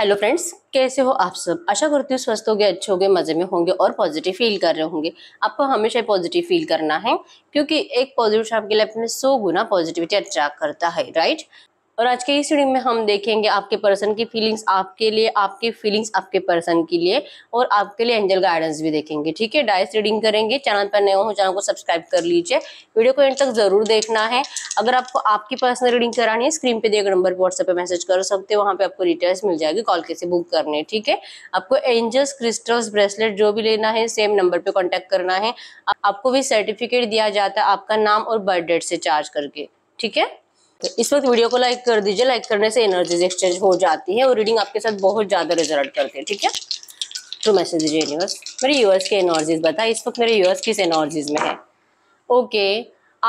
Hello friends कैसे हो आप सब आशा करती हूँ स्वस्थ हो गए अच्छे हो गए मज़े में होंगे और पॉजिटिव फील कर रहे होंगे आपको हमेशा पॉजिटिव फील करना है क्योंकि एक पॉजिटिव के लाइफ में सौ गुना पॉजिटिविटी अट्रैक्ट करता है राइट और आज के इस वीडियो में हम देखेंगे आपके पर्सन की फीलिंग्स आपके लिए आपके फीलिंग्स आपके पर्सन के लिए और आपके लिए एंजल गाइडेंस भी देखेंगे ठीक है डायस रीडिंग करेंगे चैनल पर नए हो चैनल को सब्सक्राइब कर लीजिए वीडियो को एंड तक जरूर देखना है अगर आपको आपकी पर्सनल रीडिंग करानी है स्क्रीन पे दिए गए नंबर व्हाट्सएप पर मैसेज कर सकते हो वहाँ पे आपको डिटेल्स मिल जाएगी कॉल कैसे बुक करने ठीक है आपको एंजल्स क्रिस्टल्स ब्रेसलेट जो भी लेना है सेम नंबर पर कॉन्टैक्ट करना है आपको भी सर्टिफिकेट दिया जाता है आपका नाम और बर्थ डेट से चार्ज करके ठीक है तो इस वक्त वीडियो को लाइक कर दीजिए लाइक करने से एनर्जीज एक्सचेंज हो जाती है और रीडिंग आपके साथ बहुत ज़्यादा रिजल्ट करती है ठीक है तो मैसेज दीजिए यूनिवर्स मेरे यूएस के एनर्जीज बताए इस वक्त मेरे यूएस किस एनर्जीज में है ओके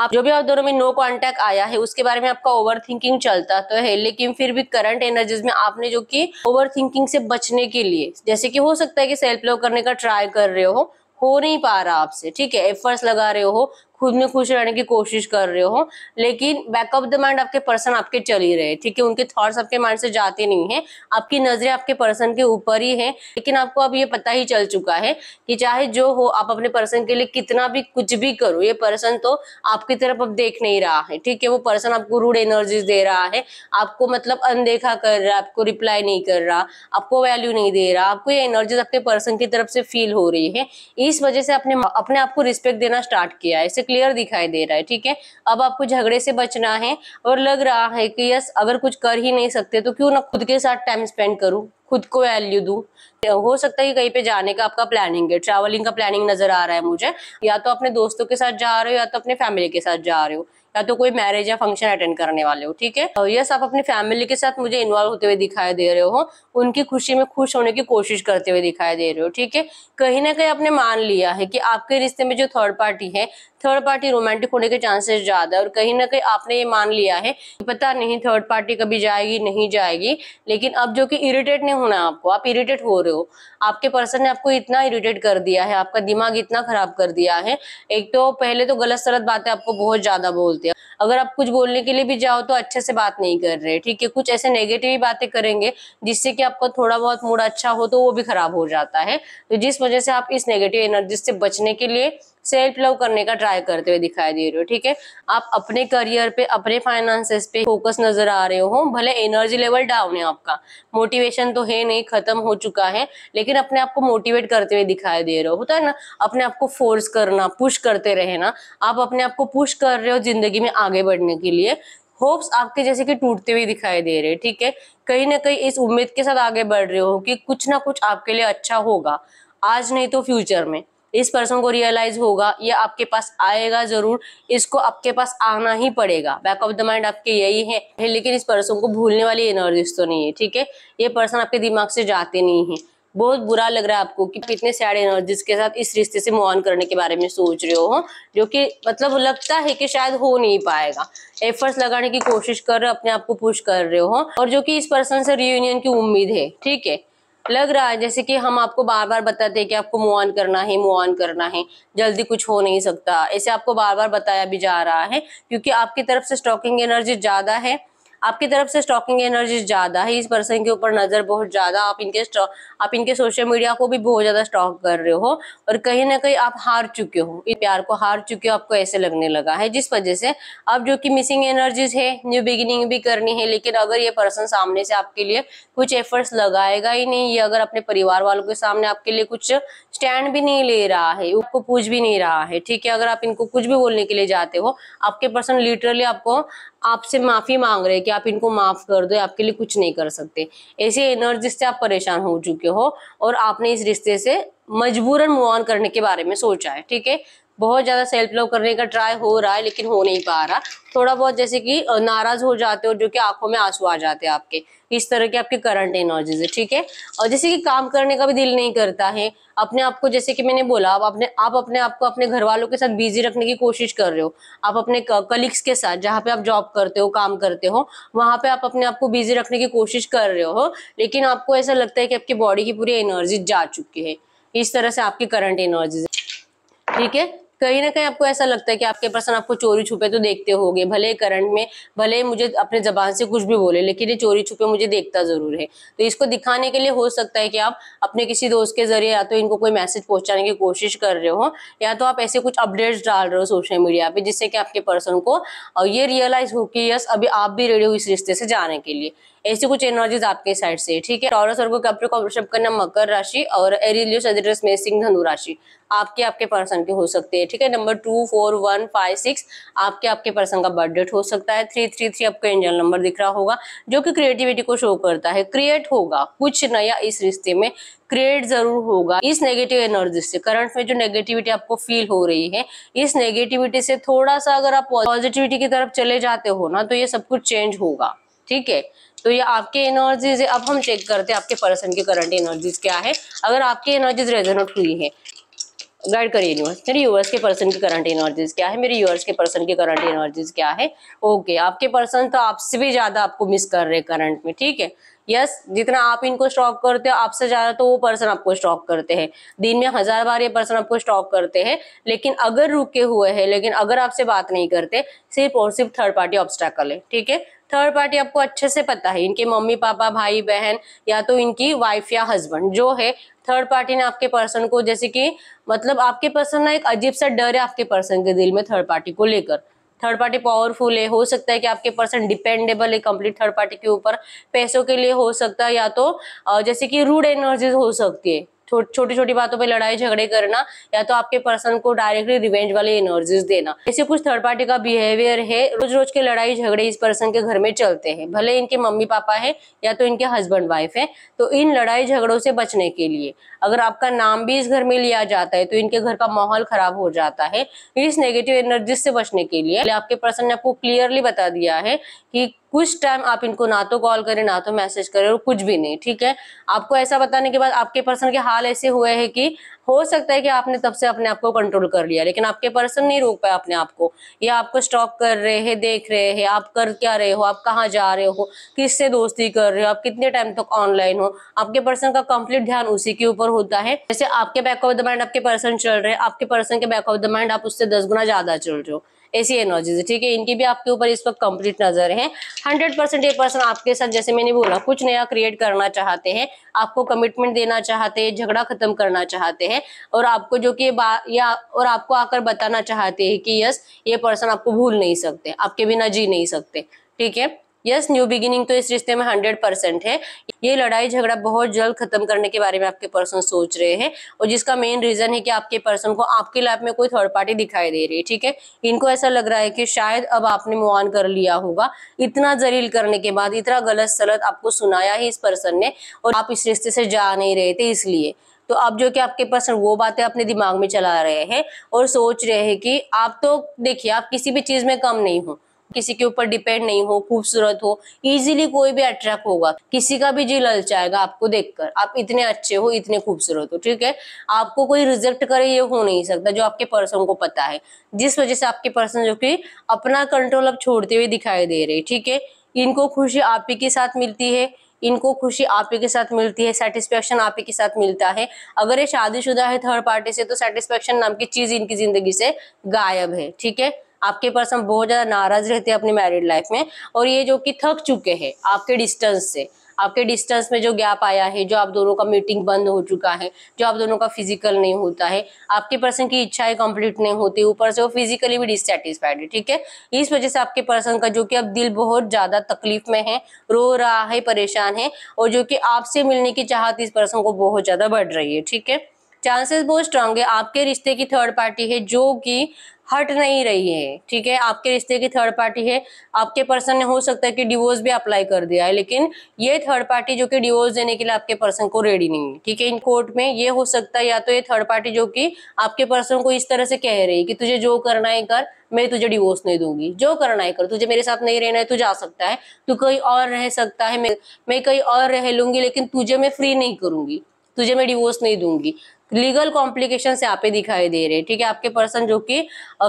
आप जो भी आप दोनों में नो कांटेक्ट आया है उसके बारे में आपका ओवर थिंकिंग चलता तो है लेकिन फिर भी करंट एनर्जीज में आपने जो कि ओवर थिंकिंग से बचने के लिए जैसे कि हो सकता है कि सेल्फ लव करने का ट्राई कर रहे हो हो नहीं पा रहा आपसे ठीक है एफर्ट्स लगा रहे हो खुद में खुश रहने की कोशिश कर रहे हो लेकिन बैक ऑफ द माइंड आपके पर्सन आपके चल ही रहे ठीक है उनके थॉट्स आपके माइंड से जाते नहीं है आपकी नजरें आपके पर्सन के ऊपर ही है लेकिन आपको अब ये पता ही चल चुका है कि चाहे जो हो आप अपने पर्सन के लिए कितना भी कुछ भी करो ये पर्सन तो आपकी तरफ अब देख नहीं रहा है ठीक है वो पर्सन आपको रूड एनर्जीज दे रहा है आपको मतलब अनदेखा कर रहा है आपको रिप्लाई नहीं कर रहा आपको वैल्यू नहीं दे रहा आपको ये एनर्जीज आपके पर्सन की तरफ से फील हो रही है इस वजह से अपने अपने आपको रिस्पेक्ट देना स्टार्ट किया है क्लियर दिखाई दे रहा है ठीक है अब आपको झगड़े से बचना है और लग रहा है कि यस अगर कुछ कर ही नहीं सकते तो क्यों ना खुद के साथ टाइम स्पेंड करूं खुद को वैल्यू दू हो सकता है कहीं पे जाने का आपका प्लानिंग है ट्रैवलिंग का प्लानिंग नजर आ रहा है मुझे या तो अपने दोस्तों के साथ जा रहे हो या तो अपने फैमिली के साथ जा रहे हो या तो कोई मैरिज या फंक्शन अटेंड करने वाले हो ठीक है और तो यस आप अपनी फैमिली के साथ मुझे इन्वॉल्व होते हुए दिखाई दे रहे हो उनकी खुशी में खुश होने की कोशिश करते हुए दिखाई दे रहे हो ठीक है कहीं ना कहीं आपने मान लिया है कि आपके रिश्ते में जो थर्ड पार्टी है थर्ड पार्टी रोमांटिक होने के चांसेस ज्यादा है और कहीं ना कहीं आपने ये मान लिया है पता नहीं थर्ड पार्टी कभी जाएगी नहीं जाएगी लेकिन अब जो कि इरिटेट नहीं होना आपको आप इरिटेट हो रहे हो आपके पर्सन ने आपको इतना इरिटेट कर दिया है आपका दिमाग इतना खराब कर दिया है एक तो पहले तो गलत सलत बातें आपको बहुत ज्यादा बोलते हैं अगर आप कुछ बोलने के लिए भी जाओ तो अच्छे से बात नहीं कर रहे ठीक है कुछ ऐसे नेगेटिव बातें करेंगे जिससे कि आपका थोड़ा बहुत मूड अच्छा हो तो वो भी खराब हो जाता है तो जिस वजह से आप इस नेगेटिव एनर्जी से बचने के लिए सेल्फ लव करने का ट्राई करते हुए दिखाई दे रहे हो ठीक है आप अपने करियर पे अपने फाइनेंसेस पे फोकस नजर आ रहे हो भले एनर्जी लेवल डाउन है आपका मोटिवेशन तो है नहीं खत्म हो चुका है लेकिन अपने आप को मोटिवेट करते हुए दिखाई दे रहे हो होता है ना अपने आप को फोर्स करना पुश करते रहना आप अपने आप को पुश कर रहे हो जिंदगी में आगे बढ़ने के लिए होप्स आपके जैसे कि टूटते हुए दिखाई दे रहे ठीक है कहीं ना कहीं इस उम्मीद के साथ आगे बढ़ रहे हो कि कुछ ना कुछ आपके लिए अच्छा होगा आज नहीं तो फ्यूचर में इस पर्सन को रियलाइज होगा ये आपके पास आएगा जरूर इसको आपके पास आना ही पड़ेगा बैक ऑफ द माइंड आपके यही है लेकिन इस पर्सन को भूलने वाली एनर्जीज तो नहीं है ठीक है ये पर्सन आपके दिमाग से जाते नहीं है बहुत बुरा लग रहा है आपको कि कितने सैड एनर्जीज के साथ इस रिश्ते से मोहन करने के बारे में सोच रहे हो हाँ? जो कि मतलब लगता है कि शायद हो नहीं पाएगा एफर्ट्स लगाने की कोशिश कर रहे हो अपने आप को पुश कर रहे हो हाँ? और जो कि इस पर्सन से रियूनियन की उम्मीद है ठीक है लग रहा है जैसे कि हम आपको बार बार बताते हैं कि आपको मूव ऑन करना है मूव ऑन करना है जल्दी कुछ हो नहीं सकता ऐसे आपको बार बार बताया भी जा रहा है क्योंकि आपकी तरफ से स्टॉकिंग एनर्जी ज़्यादा है आपकी तरफ से स्टॉकिंग एनर्जी ज़्यादा है इस पर्सन के ऊपर नज़र बहुत ज़्यादा आप इनके आप इनके सोशल मीडिया को भी बहुत ज़्यादा स्टॉक कर रहे हो और कहीं ना कहीं आप हार चुके हो इस प्यार को हार चुके हो आपको ऐसे लगने लगा है जिस वजह से अब जो कि मिसिंग एनर्जीज है न्यू बिगिनिंग भी करनी है लेकिन अगर ये पर्सन सामने से आपके लिए कुछ एफर्ट्स लगाएगा ही नहीं ये अगर अपने परिवार वालों के सामने आपके लिए कुछ स्टैंड भी नहीं ले रहा है आपको पूछ भी नहीं रहा है ठीक है अगर आप इनको कुछ भी बोलने के लिए जाते हो आपके पर्सन लिटरली आपको आपसे माफ़ी मांग रहे हैं कि आप इनको माफ़ कर दो आपके लिए कुछ नहीं कर सकते ऐसे एनर्जी से आप परेशान हो चुके हो और आपने इस रिश्ते से मजबूरन मुआन करने के बारे में सोचा है ठीक है बहुत ज़्यादा सेल्फ लव करने का ट्राई हो रहा है लेकिन हो नहीं पा रहा थोड़ा बहुत जैसे कि नाराज हो जाते हो जो कि आंखों में आंसू आ जाते हैं आपके इस तरह की आपकी करंट एनर्जीज है ठीक है और जैसे कि काम करने का भी दिल नहीं करता है अपने आप को जैसे कि मैंने बोला आप अपने आप अपने आप को अपने घर वालों के साथ बिजी रखने की कोशिश कर रहे हो आप अपने कलीग्स के साथ जहाँ पे आप जॉब करते हो काम करते हो वहां पे आप अपने आप को बिजी रखने की कोशिश कर रहे हो लेकिन आपको ऐसा लगता है कि आपकी बॉडी की पूरी एनर्जी जा चुकी है इस तरह से आपकी करंट एनर्जीज ठीक है कहीं ना कहीं आपको ऐसा लगता है कि आपके पर्सन आपको चोरी छुपे तो देखते होगे भले करंट में भले मुझे अपने जबान से कुछ भी बोले लेकिन ये चोरी छुपे मुझे देखता जरूर है तो इसको दिखाने के लिए हो सकता है कि आप अपने किसी दोस्त के जरिए या तो इनको कोई मैसेज पहुंचाने की कोशिश कर रहे हो या तो आप ऐसे कुछ अपडेट्स डाल रहे हो सोशल मीडिया पे जिससे कि आपके पर्सन को ये रियलाइज हो कि यस अभी आप भी रेडी हो इस रिश्ते से जाने के लिए ऐसी कुछ एनर्जीज आपके साइड से ठीक है टॉरस और करना मकर राशि और एरिलियस एडिटस में सिंह धनु राशि आपके आपके पर्सन के हो सकते हैं ठीक है number two four one five six आपके आपके पर्सन का बर्थडेट हो सकता है थ्री थ्री थ्री आपका एंजल नंबर दिख रहा होगा जो कि क्रिएटिविटी को शो करता है क्रिएट होगा कुछ नया इस रिश्ते में क्रिएट जरूर होगा इस नेगेटिव एनर्जी से करंट में जो नेगेटिविटी आपको फील हो रही है इस नेगेटिविटी से थोड़ा सा अगर आप पॉजिटिविटी की तरफ चले जाते हो ना तो ये सब कुछ चेंज होगा ठीक है तो ये आपके एनर्जीज अब हम चेक करते हैं आपके पर्सन की करंट एनर्जीज क्या है अगर आपकी एनर्जीज रेजोनेट हुई है गाइड करिए यूनिवर्स मेरे यूवर्स के पर्सन की करंट एनर्जीज क्या है मेरे यूवर्स के पर्सन की करंट एनर्जीज क्या है ओके आपके पर्सन तो आपसे भी ज़्यादा आपको मिस कर रहे हैं करंट में ठीक है यस yes, जितना आप इनको स्टॉक करते हो आपसे ज़्यादा तो वो पर्सन आपको स्टॉक करते हैं दिन में हज़ार बार ये पर्सन आपको स्टॉक करते हैं लेकिन अगर रुके हुए हैं लेकिन अगर आपसे बात नहीं करते सिर्फ और सिर्फ थर्ड पार्टी ऑब्स्टैकल है ठीक है थर्ड पार्टी आपको अच्छे से पता है इनके मम्मी पापा भाई बहन या तो इनकी वाइफ या हस्बैंड जो है थर्ड पार्टी ने आपके पर्सन को जैसे कि मतलब आपके पर्सन ना एक अजीब सा डर है आपके पर्सन के दिल में थर्ड पार्टी को लेकर थर्ड पार्टी पावरफुल है हो सकता है कि आपके पर्सन डिपेंडेबल है कंप्लीट थर्ड पार्टी के ऊपर पैसों के लिए हो सकता है या तो जैसे कि रूड एनर्जीज हो सकती है छोटी छोटी बातों पे लड़ाई झगड़े करना या तो आपके पर्सन को डायरेक्टली रिवेंज वाली एनर्जीज देना ऐसे कुछ थर्ड पार्टी का बिहेवियर है रोज रोज के लड़ाई झगड़े इस पर्सन के घर में चलते हैं भले इनके मम्मी पापा है या तो इनके हस्बैंड वाइफ है तो इन लड़ाई झगड़ों से बचने के लिए अगर आपका नाम भी इस घर में लिया जाता है तो इनके घर का माहौल खराब हो जाता है इस नेगेटिव एनर्जी से बचने के लिए आपके पर्सन ने आपको क्लियरली बता दिया है कि कुछ टाइम आप इनको ना तो कॉल करें ना तो मैसेज करें और कुछ भी नहीं ठीक है आपको ऐसा बताने के बाद आपके पर्सन के हाल ऐसे हुए हैं कि हो सकता है कि आपने तब से अपने आप को कंट्रोल कर लिया लेकिन आपके पर्सन नहीं रोक पाए अपने आप को या आपको स्टॉक कर रहे हैं देख रहे हैं आप कर क्या रहे हो आप कहाँ जा रहे हो किससे दोस्ती कर रहे हो आप कितने टाइम तक ऑनलाइन हो आपके पर्सन का कंप्लीट ध्यान उसी के ऊपर होता है जैसे आपके बैक ऑफ द माइंड आपके पर्सन चल रहे हैं आपके पर्सन के बैक ऑफ द माइंड आप उससे दस गुना ज्यादा चल रहे हो ऐसी एनर्जीज ठीक है इनकी भी आपके ऊपर इस वक्त कंप्लीट नजर है हंड्रेड परसेंट ये पर्सन आपके साथ जैसे मैंने बोला कुछ नया क्रिएट करना चाहते हैं आपको कमिटमेंट देना चाहते हैं झगड़ा खत्म करना चाहते हैं और आपको जो कि या और आपको आकर बताना चाहते हैं कि यस ये पर्सन आपको भूल नहीं सकते आपके बिना जी नहीं सकते ठीक है यस न्यू बिगिनिंग तो इस रिश्ते में हंड्रेड परसेंट है ये लड़ाई झगड़ा बहुत जल्द खत्म करने के बारे में आपके पर्सन सोच रहे हैं और जिसका मेन रीजन है कि आपके पर्सन को आपके लाइफ में कोई थर्ड पार्टी दिखाई दे रही है ठीक है इनको ऐसा लग रहा है कि शायद अब आपने मुआन कर लिया होगा इतना जलील करने के बाद इतना गलत सलत आपको सुनाया ही इस पर्सन ने और आप इस रिश्ते से जा नहीं रहे थे इसलिए तो आप जो कि आपके पर्सन वो बातें अपने दिमाग में चला रहे हैं और सोच रहे हैं कि आप तो देखिए आप किसी भी चीज में कम नहीं हो किसी के ऊपर डिपेंड नहीं हो खूबसूरत हो इजीली कोई भी अट्रैक्ट होगा किसी का भी जी ललचाएगा आपको देखकर आप इतने अच्छे हो इतने खूबसूरत हो ठीक है आपको कोई रिजेक्ट करे ये हो नहीं सकता जो आपके पर्सन को पता है जिस वजह से आपके पर्सन जो कि अपना कंट्रोल अब छोड़ते हुए दिखाई दे रहे ठीक है इनको खुशी आप ही के साथ मिलती है इनको खुशी आप ही के साथ मिलती है सेटिस्फेक्शन आप ही के साथ मिलता है अगर ये शादीशुदा है थर्ड पार्टी से तो सेटिस्फेक्शन नाम की चीज इनकी जिंदगी से गायब है ठीक है आपके पर्सन बहुत ज़्यादा नाराज रहते हैं अपनी मैरिड लाइफ में और ये जो कि थक चुके हैं आपके डिस्टेंस से आपके डिस्टेंस में जो गैप आया है जो आप दोनों का मीटिंग बंद हो चुका है जो आप दोनों का फिजिकल नहीं होता है आपके पर्सन की इच्छाएं कंप्लीट नहीं होती ऊपर से वो फिजिकली भी डिससेटिस्फाइड है ठीक है इस वजह से आपके पर्सन का जो कि अब दिल बहुत ज़्यादा तकलीफ में है रो रहा है परेशान है और जो कि आपसे मिलने की चाहत इस पर्सन को बहुत ज़्यादा बढ़ रही है ठीक है चांसेस बहुत स्ट्रांग है आपके रिश्ते की थर्ड पार्टी है जो कि हट नहीं रही है ठीक है आपके रिश्ते की थर्ड पार्टी है आपके पर्सन ने हो सकता है कि डिवोर्स भी अप्लाई कर दिया है लेकिन ये थर्ड पार्टी जो कि डिवोर्स देने के लिए आपके पर्सन को रेडी नहीं है ठीक है इन कोर्ट में ये हो सकता है या तो ये थर्ड पार्टी जो कि आपके पर्सन को इस तरह से कह रही कि तुझे जो करना है कर मैं तुझे डिवोर्स नहीं दूंगी जो करना है कर तुझे मेरे साथ नहीं रहना है तू जा सकता है तू कहीं और रह सकता है मैं मैं कहीं और रह लूंगी लेकिन तुझे मैं फ्री नहीं करूंगी तुझे मैं डिवोर्स नहीं दूंगी लीगल कॉम्प्लिकेशन यहाँ पे दिखाई दे रहे हैं ठीक है आपके पर्सन जो कि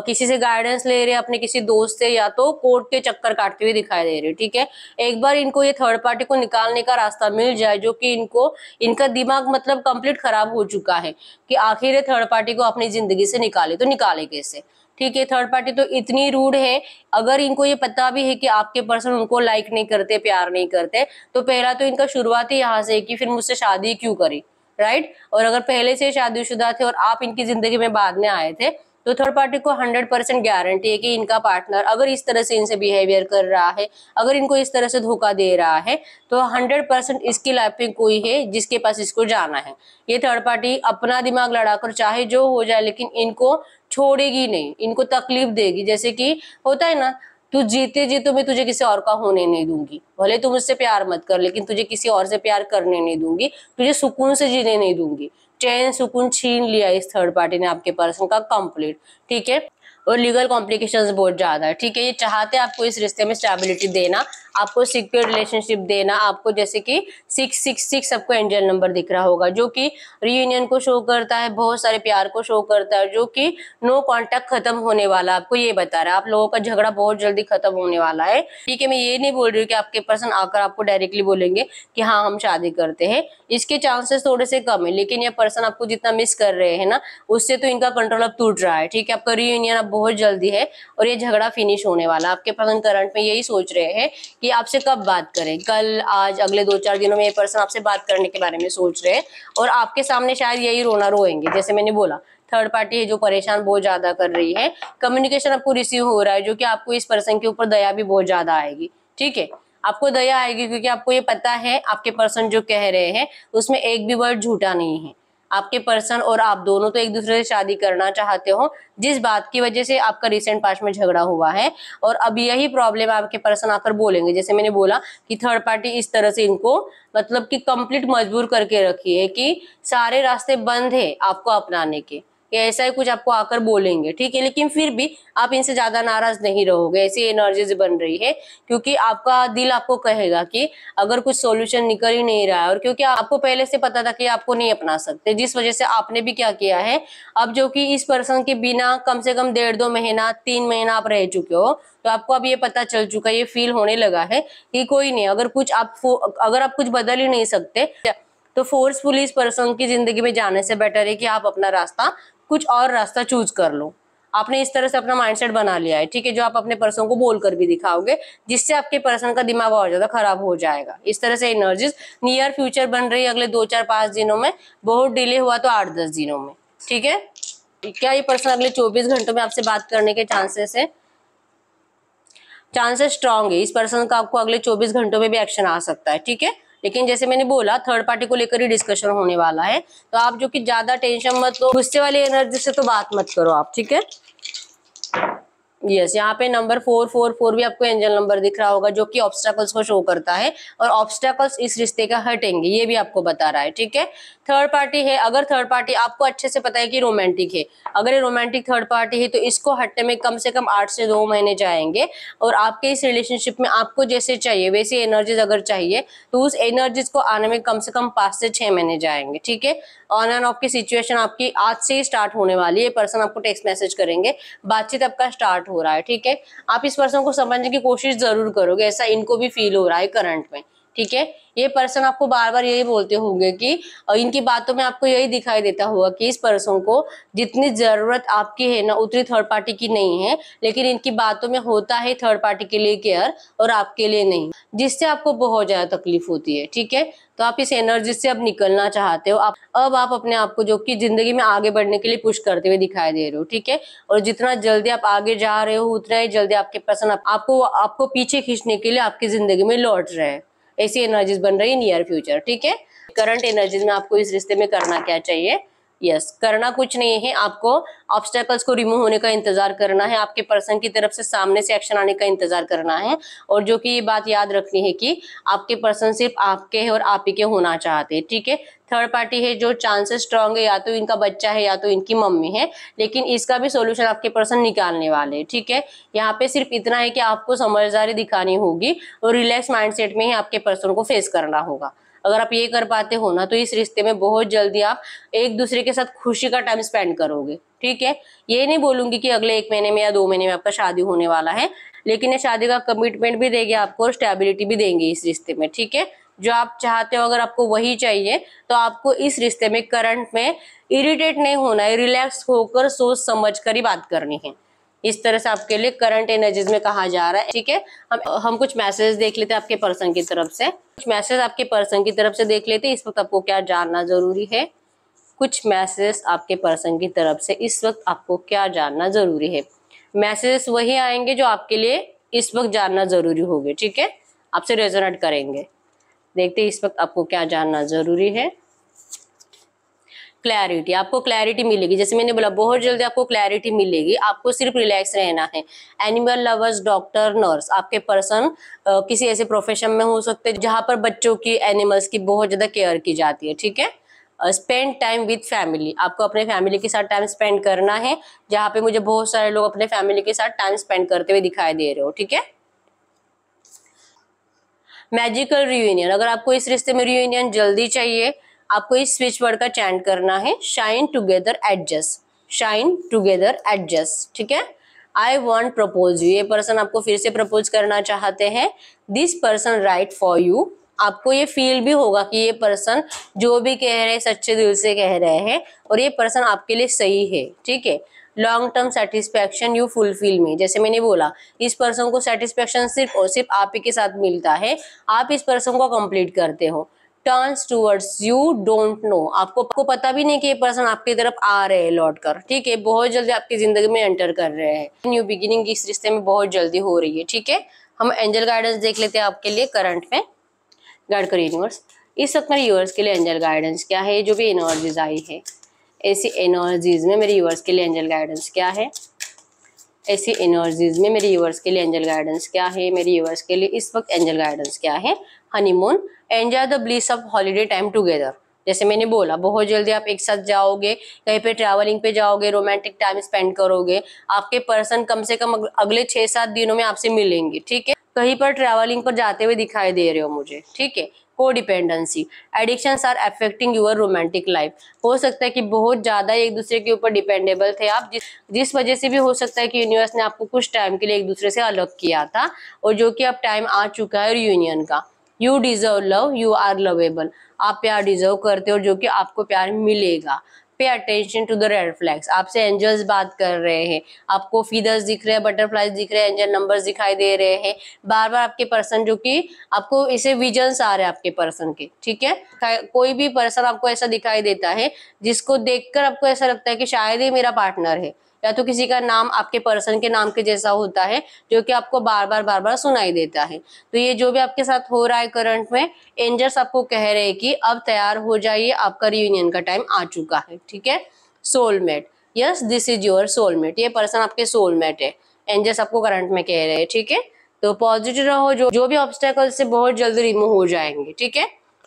किसी से गाइडेंस ले रहे हैं अपने किसी दोस्त से या तो कोर्ट के चक्कर काटते हुए दिखाई दे रहे हैं ठीक है एक बार इनको ये थर्ड पार्टी को निकालने का रास्ता मिल जाए जो कि इनको इनका दिमाग मतलब कंप्लीट खराब हो चुका है कि आखिर थर्ड पार्टी को अपनी जिंदगी से निकाले तो निकाले कैसे ठीक है थर्ड पार्टी तो इतनी रूड है अगर इनको ये पता भी है कि आपके पर्सन उनको लाइक नहीं करते प्यार नहीं करते तो पहला तो इनका शुरुआत ही यहाँ से है कि फिर मुझसे शादी क्यों करी राइट और अगर पहले से शादीशुदा थे और आप इनकी जिंदगी में बाद में आए थे तो थर्ड पार्टी को हंड्रेड परसेंट गारंटी है कि इनका पार्टनर अगर इस तरह से इनसे बिहेवियर कर रहा है अगर इनको इस तरह से धोखा दे रहा है तो हंड्रेड परसेंट इसकी लाइफ में कोई है जिसके पास इसको जाना है ये थर्ड पार्टी अपना दिमाग लड़ाकर चाहे जो हो जाए लेकिन इनको छोड़ेगी नहीं इनको तकलीफ देगी जैसे कि होता है ना तू जीते जी तो मैं तुझे किसी और का होने नहीं दूंगी भले तू मुझसे प्यार मत कर लेकिन तुझे किसी और से प्यार करने नहीं दूंगी तुझे सुकून से जीने नहीं दूंगी चैन सुकून छीन लिया इस थर्ड पार्टी ने आपके पर्सन का कंप्लीट ठीक है और लीगल कॉम्प्लिकेशंस बहुत ज़्यादा है ठीक है ये चाहते हैं आपको इस रिश्ते में स्टेबिलिटी देना आपको सिक्योर रिलेशनशिप देना आपको जैसे कि सिक्स सिक्स सिक्स आपको एंजल नंबर दिख रहा होगा जो कि रीयूनियन को शो करता है बहुत सारे प्यार को शो करता है जो कि नो कॉन्टेक्ट खत्म होने वाला आपको ये बता रहा है आप लोगों का झगड़ा बहुत जल्दी खत्म होने वाला है ठीक है मैं ये नहीं बोल रही हूँ कि आपके पर्सन आकर आपको डायरेक्टली बोलेंगे कि हाँ हम शादी करते हैं इसके चांसेस थोड़े से कम है लेकिन ये पर्सन आपको जितना मिस कर रहे हैं ना उससे तो इनका कंट्रोल अब टूट रहा है ठीक है आपका रीयूनियन अब बहुत जल्दी है और ये झगड़ा फिनिश होने वाला आपके पर्सन करंट में यही सोच रहे हैं कि आपसे कब बात करें कल आज अगले दो चार दिनों में ये पर्सन आपसे बात करने के बारे में सोच रहे हैं और आपके सामने शायद यही रोना रोएंगे जैसे मैंने बोला थर्ड पार्टी है जो परेशान बहुत ज्यादा कर रही है कम्युनिकेशन आपको रिसीव हो रहा है जो कि आपको इस पर्सन के ऊपर दया भी बहुत ज्यादा आएगी ठीक है आपको दया आएगी क्योंकि आपको ये पता है आपके पर्सन जो कह रहे हैं उसमें एक भी वर्ड झूठा नहीं है आपके पर्सन और आप दोनों तो एक दूसरे से शादी करना चाहते हो जिस बात की वजह से आपका रिसेंट पास में झगड़ा हुआ है और अब यही प्रॉब्लम आपके पर्सन आकर बोलेंगे जैसे मैंने बोला कि थर्ड पार्टी इस तरह से इनको मतलब कि कंप्लीट मजबूर करके रखी है कि सारे रास्ते बंद है आपको अपनाने के या ऐसा ही कुछ आपको आकर बोलेंगे ठीक है लेकिन फिर भी आप इनसे ज्यादा नाराज नहीं रहोगे ऐसी एनर्जीज बन रही है क्योंकि आपका दिल आपको कहेगा कि अगर कुछ सोल्यूशन निकल ही नहीं रहा है और क्योंकि आपको पहले से पता था कि आपको नहीं अपना सकते जिस वजह से आपने भी क्या किया है अब जो कि इस पर्सन के बिना कम से कम डेढ़ दो महीना तीन महीना आप रह चुके हो तो आपको अब ये पता चल चुका है ये फील होने लगा है कि कोई नहीं अगर कुछ आप अगर आप कुछ बदल ही नहीं सकते तो फोर्सफुली इस पर्सन की जिंदगी में जाने से बेटर है कि आप अपना रास्ता कुछ और रास्ता चूज कर लो आपने इस तरह से अपना माइंडसेट बना लिया है ठीक है जो आप अपने पर्सन को बोल कर भी दिखाओगे जिससे आपके पर्सन का दिमाग और ज्यादा खराब हो जाएगा इस तरह से एनर्जीज नियर फ्यूचर बन रही है अगले दो चार पांच दिनों में बहुत डिले हुआ तो आठ दस दिनों में ठीक है क्या ये पर्सन अगले चौबीस घंटों में आपसे बात करने के चांसेस है चांसेस स्ट्रांग है इस पर्सन का आपको अगले चौबीस घंटों में भी एक्शन आ सकता है ठीक है लेकिन जैसे मैंने बोला थर्ड पार्टी को लेकर ही डिस्कशन होने वाला है तो आप जो कि ज्यादा टेंशन मत लो गुस्से वाली एनर्जी से तो बात मत करो आप ठीक है यस yes, यहाँ पे नंबर फोर फोर फोर भी आपको एंजल नंबर दिख रहा होगा जो कि ऑब्स्टेकल्स को शो करता है और ऑब्स्टेकल्स इस रिश्ते का हटेंगे ये भी आपको बता रहा है ठीक है थर्ड पार्टी है अगर थर्ड पार्टी आपको अच्छे से पता है कि रोमांटिक है अगर ये रोमांटिक थर्ड पार्टी है तो इसको हटने में कम से कम आठ से दो महीने जाएंगे और आपके इस रिलेशनशिप में आपको जैसे चाहिए वैसी एनर्जीज अगर चाहिए तो उस एनर्जीज को आने में कम से कम पांच से छह महीने जाएंगे ठीक है ऑन एंड ऑफ की सिचुएशन आपकी आज से ही स्टार्ट होने वाली है पर्सन आपको टेक्स्ट मैसेज करेंगे बातचीत आपका स्टार्ट हो रहा है ठीक है आप इस पर्सन को समझने की कोशिश जरूर करोगे ऐसा इनको भी फील हो रहा है करंट में ठीक है ये पर्सन आपको बार बार यही बोलते होंगे कि इनकी बातों में आपको यही दिखाई देता होगा कि इस पर्सन को जितनी ज़रूरत आपकी है ना उतनी थर्ड पार्टी की नहीं है लेकिन इनकी बातों में होता है थर्ड पार्टी के लिए केयर और आपके लिए नहीं जिससे आपको बहुत ज़्यादा तकलीफ होती है ठीक है तो आप इस एनर्जी से अब निकलना चाहते हो आप अब आप अपने आप को जो कि जिंदगी में आगे बढ़ने के लिए पुश करते हुए दिखाई दे रहे हो ठीक है और जितना जल्दी आप आगे जा रहे हो उतना ही जल्दी आपके पर्सन आपको आपको पीछे खींचने के लिए आपकी जिंदगी में लौट रहे हैं ऐसी एनर्जीज बन रही नियर फ्यूचर ठीक है करंट एनर्जीज में आपको इस रिश्ते में करना क्या चाहिए यस yes, करना कुछ नहीं है आपको ऑब्स्टेकल्स को रिमूव होने का इंतजार करना है आपके पर्सन की तरफ से सामने से एक्शन आने का इंतजार करना है और जो कि ये बात याद रखनी है कि आपके पर्सन सिर्फ आपके है और आप ही के होना चाहते हैं ठीक है थर्ड पार्टी है जो चांसेस स्ट्रांग है या तो इनका बच्चा है या तो इनकी मम्मी है लेकिन इसका भी सोल्यूशन आपके पर्सन निकालने वाले हैं ठीक है यहाँ पे सिर्फ इतना है कि आपको समझदारी दिखानी होगी और रिलैक्स माइंड में ही आपके पर्सन को फेस करना होगा अगर आप ये कर पाते हो ना तो इस रिश्ते में बहुत जल्दी आप एक दूसरे के साथ खुशी का टाइम स्पेंड करोगे ठीक है ये नहीं बोलूंगी कि अगले एक महीने में या दो महीने में आपका शादी होने वाला है लेकिन ये शादी का कमिटमेंट भी देगी आपको और स्टेबिलिटी भी देंगे इस रिश्ते में ठीक है जो आप चाहते हो अगर आपको वही चाहिए तो आपको इस रिश्ते में करंट में इरिटेट नहीं होना है रिलैक्स होकर सोच समझ कर ही बात करनी है इस तरह से आपके लिए करंट एनर्जीज में कहा जा रहा है ठीक है हम हम कुछ मैसेज देख लेते हैं आपके पर्सन की तरफ से कुछ मैसेज आपके पर्सन की तरफ से देख लेते हैं इस वक्त आपको क्या जानना जरूरी है कुछ मैसेज आपके पर्सन की तरफ से इस वक्त आपको क्या जानना जरूरी है मैसेजेस वही आएंगे जो आपके लिए इस वक्त जानना जरूरी होगी ठीक है आपसे रेजोनेट करेंगे देखते इस वक्त आपको क्या जानना जरूरी है क्लैरिटी आपको क्लैरिटी मिलेगी जैसे मैंने बोला बहुत जल्दी आपको क्लैरिटी मिलेगी आपको सिर्फ रिलैक्स रहना है एनिमल लवर्स डॉक्टर नर्स आपके पर्सन किसी ऐसे प्रोफेशन में हो सकते हैं जहाँ पर बच्चों की एनिमल्स की बहुत ज़्यादा केयर की जाती है ठीक है स्पेंड टाइम विथ फैमिली आपको अपने फैमिली के साथ टाइम स्पेंड करना है जहाँ पे मुझे बहुत सारे लोग अपने फैमिली के साथ टाइम स्पेंड करते हुए दिखाई दे रहे हो ठीक है मैजिकल रियूनियन अगर आपको इस रिश्ते में रियूनियन जल्दी चाहिए आपको इस स्विच वर्ड का चैंट करना है shine together adjust shine together adjust ठीक है आई वॉन्ट प्रपोज यू ये पर्सन आपको फिर से प्रपोज करना चाहते हैं this person right for you आपको ये फील भी होगा कि ये पर्सन जो भी कह रहे हैं सच्चे दिल से कह रहे हैं और ये पर्सन आपके लिए सही है ठीक है long term satisfaction you fulfil में जैसे मैंने बोला इस पर्सन को सेटिस्फेक्शन सिर्फ और सिर्फ आप ही के साथ मिलता है आप इस पर्सन को कंप्लीट करते हो turns towards you don't know आपको आपको पता भी नहीं कि ये पर्सन आपकी तरफ आ रहे हैं लौट कर ठीक है बहुत जल्दी आपकी जिंदगी में एंटर कर रहे हैं न्यू बिगिनिंग इस रिश्ते में बहुत जल्दी हो रही है ठीक है हम एंजल गाइडेंस देख लेते हैं आपके लिए करंट में गाइड कर यूनिवर्स इस वक्त मेरे यूवर्स के लिए एंजल गाइडेंस क्या है जो भी एनर्जीज आई है ऐसी एनर्जीज में मेरे यूवर्स के लिए एंजल गाइडेंस क्या है ऐसी एनर्जीज में मेरे यूवर्स के लिए एंजल गाइडेंस क्या है मेरे यूवर्स के लिए इस वक्त एंजल गाइडेंस क्या है honeymoon enjoy the bliss of holiday time together जैसे मैंने बोला बहुत जल्दी आप एक साथ जाओगे कहीं पे ट्रैवलिंग पे जाओगे रोमांटिक टाइम स्पेंड करोगे आपके पर्सन कम से कम अगले छह सात दिनों में आपसे मिलेंगे ठीक है कहीं पर ट्रैवलिंग पर जाते हुए दिखाई दे रहे हो मुझे ठीक है codependency addictions are affecting your romantic life हो सकता है कि बहुत ज़्यादा एक दूसरे के ऊपर डिपेंडेबल थे आप जिस जिस वजह से भी हो सकता है कि यूनिवर्स ने आपको कुछ टाइम के लिए एक दूसरे से अलग किया था और जो कि अब टाइम आ चुका है यूनियन का you deserve love you are lovable आप प्यार डिजर्व करते हो जो कि आपको प्यार मिलेगा pay attention to the red flags आपसे एंजल्स बात कर रहे हैं आपको फीदर्स दिख रहे हैं बटरफ्लाइज दिख रहे हैं एंजल नंबर दिखाई दे रहे हैं बार बार आपके पर्सन जो कि आपको इसे विजन्स आ रहे हैं आपके पर्सन के ठीक है कोई भी पर्सन आपको ऐसा दिखाई देता है जिसको देखकर आपको ऐसा लगता है कि शायद ही मेरा पार्टनर है या तो किसी का नाम आपके पर्सन के नाम के जैसा होता है जो कि आपको बार बार बार बार सुनाई देता है तो ये जो भी आपके साथ हो रहा है करंट में एंजर्स आपको कह रहे हैं कि अब तैयार हो जाइए आपका रियूनियन का टाइम आ चुका है ठीक है soulmate yes this is your soulmate ये पर्सन आपके सोलमेट है एंजर्स आपको करंट में कह रहे हैं ठीक है तो पॉजिटिव रहो जो जो भी ऑब्स्टेकल से बहुत जल्दी रिमूव हो जाएंगे ठीक है